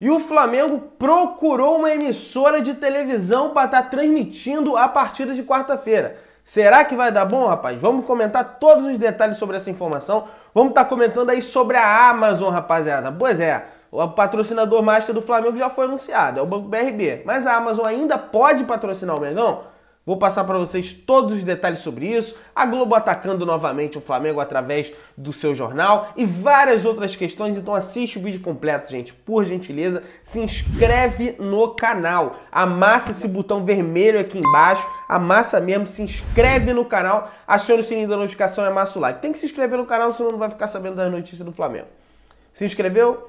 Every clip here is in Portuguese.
E o Flamengo procurou uma emissora de televisão para estar tá transmitindo a partida de quarta-feira. Será que vai dar bom, rapaz? Vamos comentar todos os detalhes sobre essa informação. Vamos estar tá comentando aí sobre a Amazon, rapaziada. Pois é, o patrocinador master do Flamengo já foi anunciado, é o Banco BRB. Mas a Amazon ainda pode patrocinar o Mengão? Vou passar para vocês todos os detalhes sobre isso, a Globo atacando novamente o Flamengo através do seu jornal e várias outras questões. Então assiste o vídeo completo, gente. Por gentileza, se inscreve no canal. Amassa esse botão vermelho aqui embaixo, amassa mesmo, se inscreve no canal, aciona o sininho da notificação e amassa o like. Tem que se inscrever no canal, senão não vai ficar sabendo das notícias do Flamengo. Se inscreveu?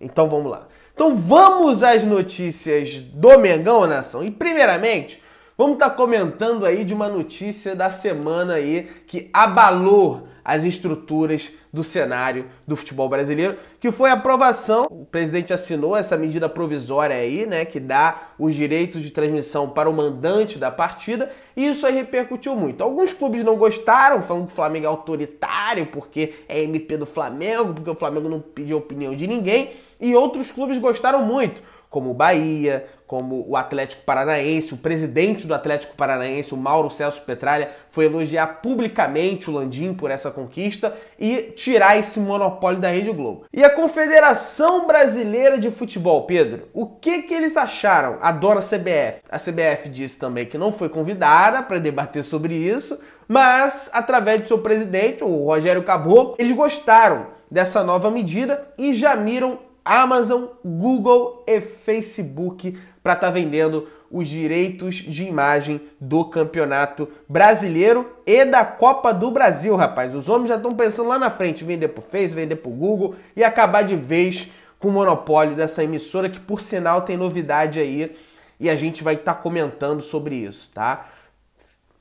Então vamos lá. Então vamos às notícias do Mengão, nação. E primeiramente, Vamos estar tá comentando aí de uma notícia da semana aí que abalou as estruturas do cenário do futebol brasileiro, que foi a aprovação. O presidente assinou essa medida provisória aí, né, que dá os direitos de transmissão para o mandante da partida, e isso aí repercutiu muito. Alguns clubes não gostaram, falando que o Flamengo é autoritário, porque é MP do Flamengo, porque o Flamengo não pediu opinião de ninguém, e outros clubes gostaram muito como o Bahia, como o Atlético Paranaense, o presidente do Atlético Paranaense, o Mauro Celso Petralha, foi elogiar publicamente o Landim por essa conquista e tirar esse monopólio da Rede Globo. E a Confederação Brasileira de Futebol, Pedro, o que que eles acharam? Adora a CBF. A CBF disse também que não foi convidada para debater sobre isso, mas através do seu presidente, o Rogério Caboclo, eles gostaram dessa nova medida e já miram Amazon, Google e Facebook para estar tá vendendo os direitos de imagem do Campeonato Brasileiro e da Copa do Brasil, rapaz. Os homens já estão pensando lá na frente, vender pro Facebook, vender pro Google e acabar de vez com o monopólio dessa emissora que por sinal tem novidade aí e a gente vai estar tá comentando sobre isso, tá?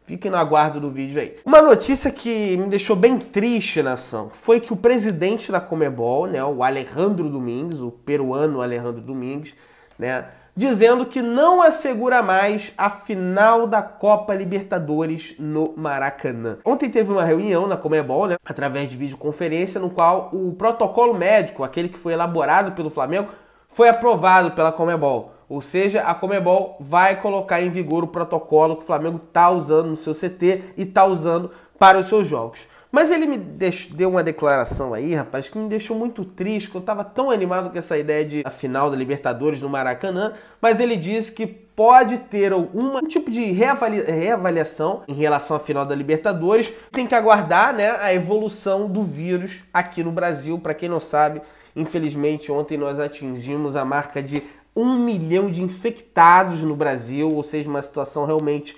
Fiquem na aguardo do vídeo aí. Uma notícia que me deixou bem triste na ação foi que o presidente da Comebol, né, o Alejandro Domingues, o peruano Alejandro Domingues, né, dizendo que não assegura mais a final da Copa Libertadores no Maracanã. Ontem teve uma reunião na Comebol, né, através de videoconferência, no qual o protocolo médico, aquele que foi elaborado pelo Flamengo, foi aprovado pela Comebol. Ou seja, a Comebol vai colocar em vigor o protocolo que o Flamengo está usando no seu CT e está usando para os seus jogos. Mas ele me deu uma declaração aí, rapaz, que me deixou muito triste, que eu estava tão animado com essa ideia de a final da Libertadores no Maracanã, mas ele disse que pode ter algum tipo de reavaliação em relação à final da Libertadores. Tem que aguardar, né, a evolução do vírus aqui no Brasil. Para quem não sabe, infelizmente ontem nós atingimos a marca de um milhão de infectados no Brasil, ou seja, uma situação realmente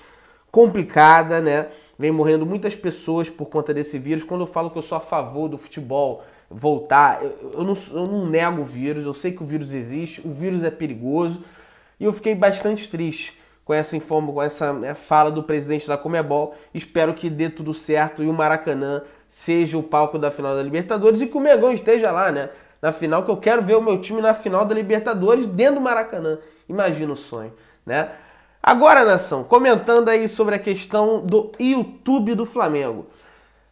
complicada, né? Vem morrendo muitas pessoas por conta desse vírus. Quando eu falo que eu sou a favor do futebol voltar, eu, eu, não, eu não nego o vírus, eu sei que o vírus existe, o vírus é perigoso, e eu fiquei bastante triste com essa informa, com essa né, fala do presidente da Comebol. Espero que dê tudo certo e o Maracanã seja o palco da final da Libertadores e que o Mengão esteja lá, né? na final, que eu quero ver o meu time na final da Libertadores dentro do Maracanã. Imagina o sonho, né? Agora, nação, comentando aí sobre a questão do YouTube do Flamengo.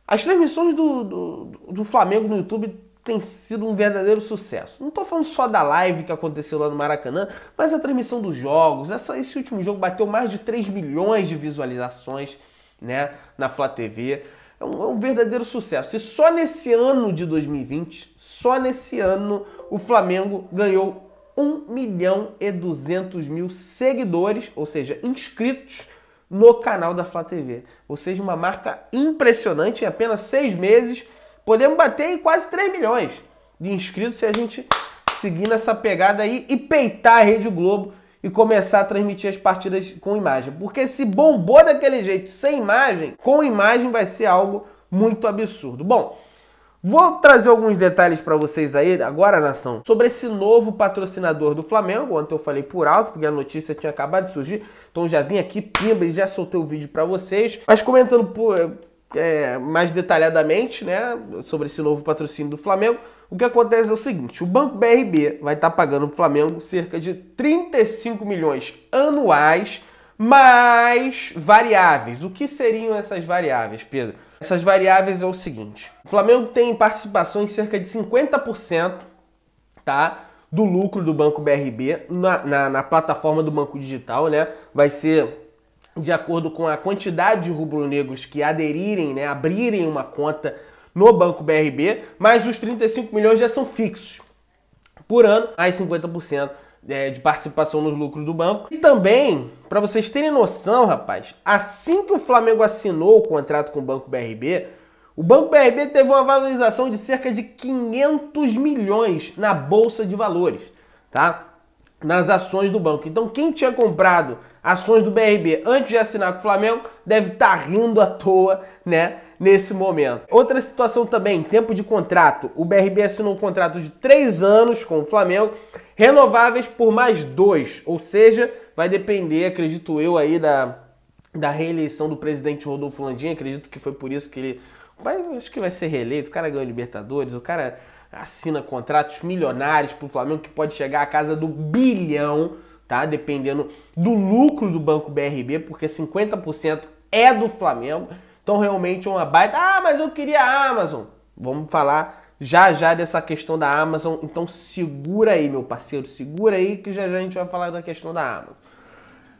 As transmissões do, do, do Flamengo no YouTube tem sido um verdadeiro sucesso. Não tô falando só da live que aconteceu lá no Maracanã, mas a transmissão dos jogos. Essa, esse último jogo bateu mais de 3 milhões de visualizações né, na Flá TV é um, é um verdadeiro sucesso. E só nesse ano de 2020, só nesse ano, o Flamengo ganhou 1 milhão e 200 mil seguidores, ou seja, inscritos no canal da Flá TV. Ou seja, uma marca impressionante em apenas seis meses. Podemos bater em quase 3 milhões de inscritos se a gente seguir nessa pegada aí e peitar a Rede Globo e começar a transmitir as partidas com imagem. Porque se bombou daquele jeito sem imagem, com imagem vai ser algo muito absurdo. Bom, Vou trazer alguns detalhes para vocês aí agora, nação, sobre esse novo patrocinador do Flamengo. Ontem eu falei por alto, porque a notícia tinha acabado de surgir. Então já vim aqui, pimba, e já soltei o vídeo para vocês. Mas comentando por, é, mais detalhadamente, né, sobre esse novo patrocínio do Flamengo, o que acontece é o seguinte: o Banco BRB vai estar pagando para o Flamengo cerca de 35 milhões anuais, mais variáveis. O que seriam essas variáveis, Pedro? Essas variáveis é o seguinte: o Flamengo tem participação em cerca de 50% tá, do lucro do Banco BRB na, na, na plataforma do Banco Digital, né? Vai ser de acordo com a quantidade de rubro-negros que aderirem, né, abrirem uma conta no Banco BRB, mas os 35 milhões já são fixos por ano, mais 50% é, de participação nos lucros do banco. E também, para vocês terem noção, rapaz, assim que o Flamengo assinou o contrato com o Banco BRB, o Banco BRB teve uma valorização de cerca de 500 milhões na bolsa de valores, tá? Nas ações do banco. Então, quem tinha comprado ações do BRB antes de assinar com o Flamengo deve estar tá rindo à toa, né? nesse momento. Outra situação também, tempo de contrato. O BRB assinou um contrato de três anos com o Flamengo, renováveis por mais dois, ou seja, vai depender, acredito eu, aí da, da reeleição do presidente Rodolfo Landim, acredito que foi por isso que ele acho que vai ser reeleito, o cara ganha Libertadores, o cara assina contratos milionários para o Flamengo que pode chegar à casa do bilhão, tá? Dependendo do lucro do Banco BRB, porque 50% é do Flamengo. Então, realmente, uma baita. Ah, mas eu queria a Amazon. Vamos falar já já dessa questão da Amazon. Então, segura aí, meu parceiro, segura aí que já já a gente vai falar da questão da Amazon.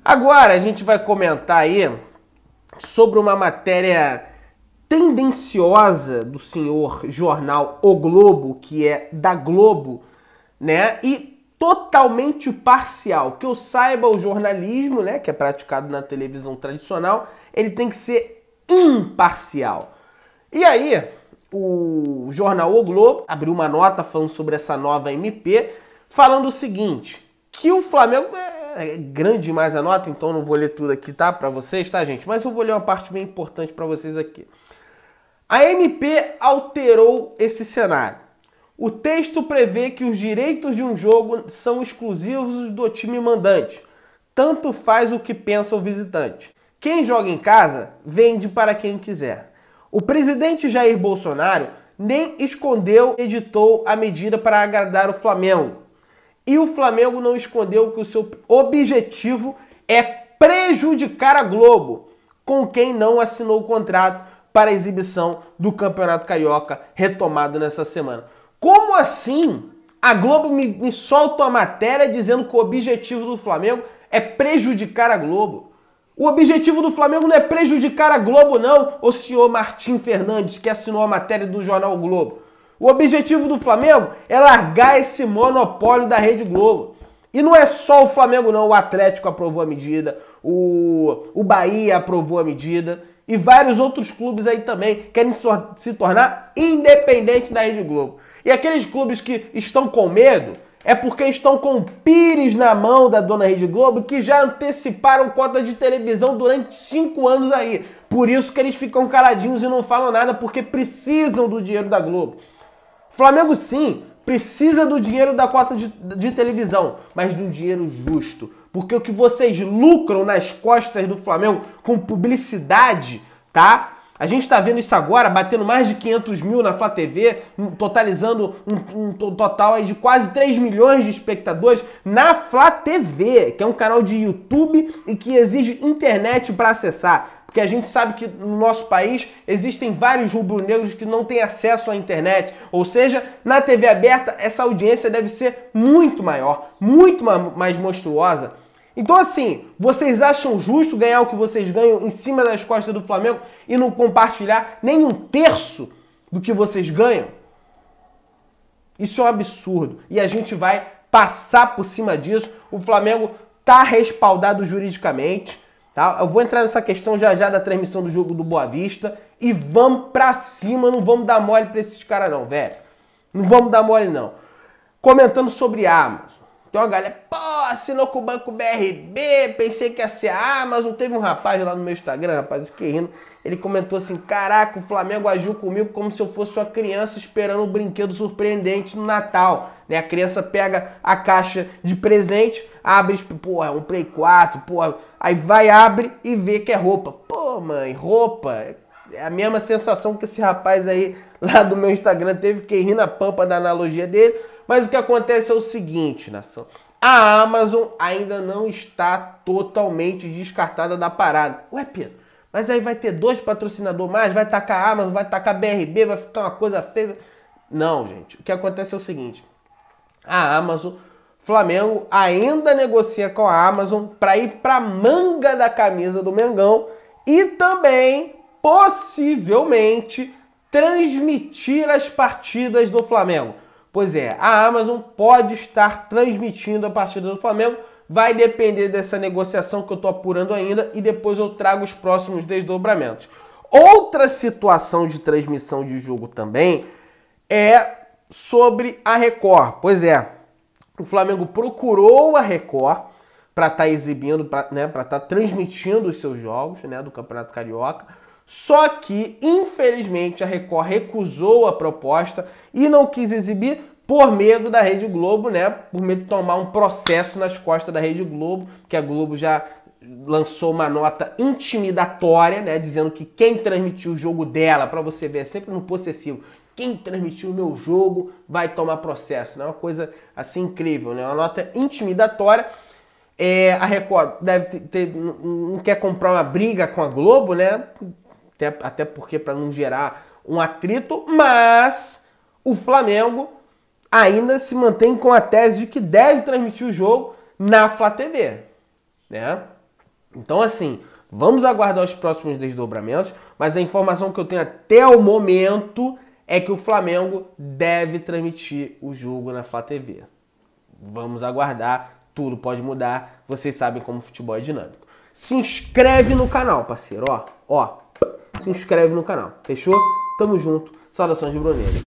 Agora, a gente vai comentar aí sobre uma matéria tendenciosa do senhor jornal O Globo, que é da Globo, né? E totalmente parcial. Que eu saiba, o jornalismo, né, que é praticado na televisão tradicional, ele tem que ser imparcial. E aí, o jornal O Globo abriu uma nota falando sobre essa nova MP, falando o seguinte, que o Flamengo é, é grande demais a nota, então não vou ler tudo aqui, tá, para vocês, tá, gente? Mas eu vou ler uma parte bem importante para vocês aqui. A MP alterou esse cenário. O texto prevê que os direitos de um jogo são exclusivos do time mandante. Tanto faz o que pensa o visitante. Quem joga em casa vende para quem quiser. O presidente Jair Bolsonaro nem escondeu, editou a medida para agradar o Flamengo. E o Flamengo não escondeu que o seu objetivo é prejudicar a Globo, com quem não assinou o contrato para a exibição do Campeonato Carioca retomado nessa semana. Como assim? A Globo me, me solta uma matéria dizendo que o objetivo do Flamengo é prejudicar a Globo. O objetivo do Flamengo não é prejudicar a Globo, não, o senhor Martim Fernandes, que assinou a matéria do jornal o Globo. O objetivo do Flamengo é largar esse monopólio da Rede Globo. E não é só o Flamengo, não. O Atlético aprovou a medida, o, o Bahia aprovou a medida e vários outros clubes aí também querem se tornar independente da Rede Globo. E aqueles clubes que estão com medo é porque estão com pires na mão da dona Rede Globo que já anteciparam cota de televisão durante cinco anos aí. Por isso que eles ficam caladinhos e não falam nada porque precisam do dinheiro da Globo. Flamengo sim, precisa do dinheiro da cota de, de televisão, mas de um dinheiro justo. Porque o que vocês lucram nas costas do Flamengo com publicidade, tá? A gente está vendo isso agora, batendo mais de 500 mil na Flá TV, totalizando um, um total aí de quase 3 milhões de espectadores na Flá TV, que é um canal de YouTube e que exige internet para acessar porque a gente sabe que no nosso país existem vários rubro-negros que não têm acesso à internet, ou seja, na TV aberta essa audiência deve ser muito maior, muito mais monstruosa. Então, assim, vocês acham justo ganhar o que vocês ganham em cima das costas do Flamengo e não compartilhar nem um terço do que vocês ganham? Isso é um absurdo. E a gente vai passar por cima disso. O Flamengo tá respaldado juridicamente. Tá? Eu vou entrar nessa questão já já da transmissão do jogo do Boa Vista. E vamos pra cima, não vamos dar mole pra esses caras não, velho. Não vamos dar mole não. Comentando sobre a Amazon. Tem uma galera, pô, assinou com o Banco BRB, pensei que ia ser a ah, Amazon. Teve um rapaz lá no meu Instagram, rapaz, fiquei rindo. Ele comentou assim: Caraca, o Flamengo agiu comigo como se eu fosse uma criança esperando um brinquedo surpreendente no Natal. Né? A criança pega a caixa de presente, abre, tipo, porra, é um Play 4, porra. Aí vai, abre e vê que é roupa. Pô, mãe, roupa. É a mesma sensação que esse rapaz aí lá do meu Instagram teve, fiquei rindo a pampa da analogia dele. Mas o que acontece é o seguinte, nação a Amazon ainda não está totalmente descartada da parada. Ué, Pedro, mas aí vai ter dois patrocinadores mais, vai tacar a Amazon, vai tacar a BRB, vai ficar uma coisa feia. Não, gente. O que acontece é o seguinte: a Amazon, Flamengo ainda negocia com a Amazon para ir para manga da camisa do Mengão e também possivelmente transmitir as partidas do Flamengo. Pois é, a Amazon pode estar transmitindo a partida do Flamengo. Vai depender dessa negociação que eu estou apurando ainda e depois eu trago os próximos desdobramentos. Outra situação de transmissão de jogo também é sobre a Record. Pois é, o Flamengo procurou a Record para estar tá exibindo, para né, estar tá transmitindo os seus jogos né, do Campeonato Carioca. Só que, infelizmente, a Record recusou a proposta e não quis exibir por medo da Rede Globo, né? Por medo de tomar um processo nas costas da Rede Globo, que a Globo já lançou uma nota intimidatória, né, dizendo que quem transmitiu o jogo dela, para você ver, é sempre no possessivo, quem transmitiu o meu jogo vai tomar processo, né? Uma coisa assim incrível, né? Uma nota intimidatória. É, a Record deve ter, ter, não quer comprar uma briga com a Globo, né? até, até porque para não gerar um atrito, mas o Flamengo ainda se mantém com a tese de que deve transmitir o jogo na Fla TV, né? Então assim, vamos aguardar os próximos desdobramentos, mas a informação que eu tenho até o momento é que o Flamengo deve transmitir o jogo na Fla TV. Vamos aguardar, tudo pode mudar, vocês sabem como o futebol é dinâmico. Se inscreve no canal, parceiro, ó, ó, se inscreve no canal. Fechou? Tamo junto. Saudações de Bruneiro.